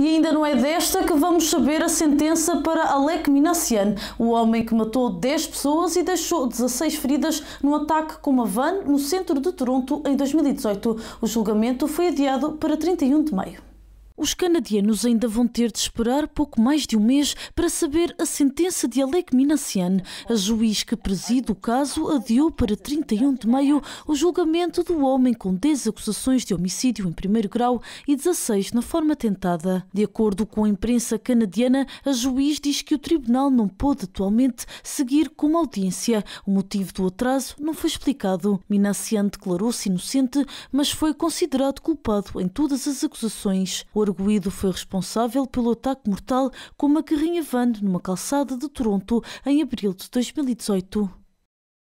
E ainda não é desta que vamos saber a sentença para Alec Minassian, o homem que matou 10 pessoas e deixou 16 feridas num ataque com uma van no centro de Toronto em 2018. O julgamento foi adiado para 31 de maio. Os canadianos ainda vão ter de esperar pouco mais de um mês para saber a sentença de Alec Minassian. A juiz que preside o caso adiou para 31 de maio o julgamento do homem com 10 acusações de homicídio em primeiro grau e 16 na forma tentada. De acordo com a imprensa canadiana, a juiz diz que o tribunal não pôde atualmente seguir com a audiência. O motivo do atraso não foi explicado. Minassian declarou-se inocente, mas foi considerado culpado em todas as acusações. O arguído foi responsável pelo ataque mortal com uma carrinha van numa calçada de Toronto em abril de 2018.